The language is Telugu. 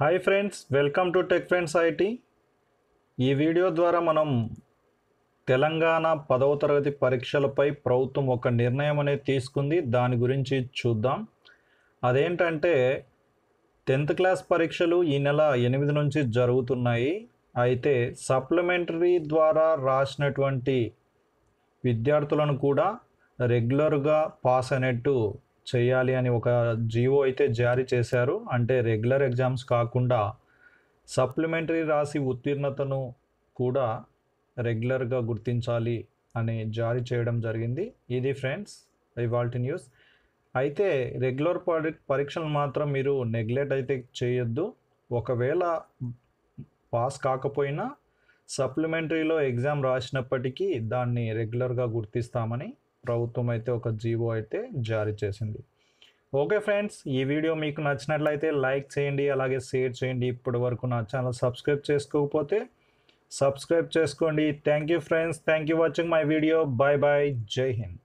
hi friends welcome to tech friends IT ఈ వీడియో ద్వారా మనం తెలంగాణ పదవ తరగతి పరీక్షలపై ప్రభుత్వం ఒక నిర్ణయం అనేది తీసుకుంది దాని గురించి చూద్దాం అదేంటంటే టెన్త్ క్లాస్ పరీక్షలు ఈ నెల ఎనిమిది నుంచి జరుగుతున్నాయి అయితే సప్లిమెంటరీ ద్వారా రాసినటువంటి విద్యార్థులను కూడా రెగ్యులర్గా పాస్ అయినట్టు చేయాలి అని ఒక జీవో అయితే జారీ చేశారు అంటే రెగ్యులర్ ఎగ్జామ్స్ కాకుండా సప్లిమెంటరీ రాసి ఉత్తీర్ణతను కూడా రెగ్యులర్గా గుర్తించాలి అని జారీ చేయడం జరిగింది ఇది ఫ్రెండ్స్ ఇవాల్టి న్యూస్ అయితే రెగ్యులర్ పరీక్షలు మాత్రం మీరు నెగ్లెక్ట్ అయితే చేయొద్దు ఒకవేళ పాస్ కాకపోయినా సప్లిమెంటరీలో ఎగ్జామ్ రాసినప్పటికీ దాన్ని రెగ్యులర్గా గుర్తిస్తామని ప్రభుత్వం అయితే ఒక జీవో అయితే జారీ చేసింది ఓకే ఫ్రెండ్స్ ఈ వీడియో మీకు నచ్చినట్లయితే లైక్ చేయండి అలాగే షేర్ చేయండి ఇప్పటి వరకు నా ఛానల్ సబ్స్క్రైబ్ చేసుకోకపోతే సబ్స్క్రైబ్ చేసుకోండి thank you friends thank you watching my video bye bye Jai Hind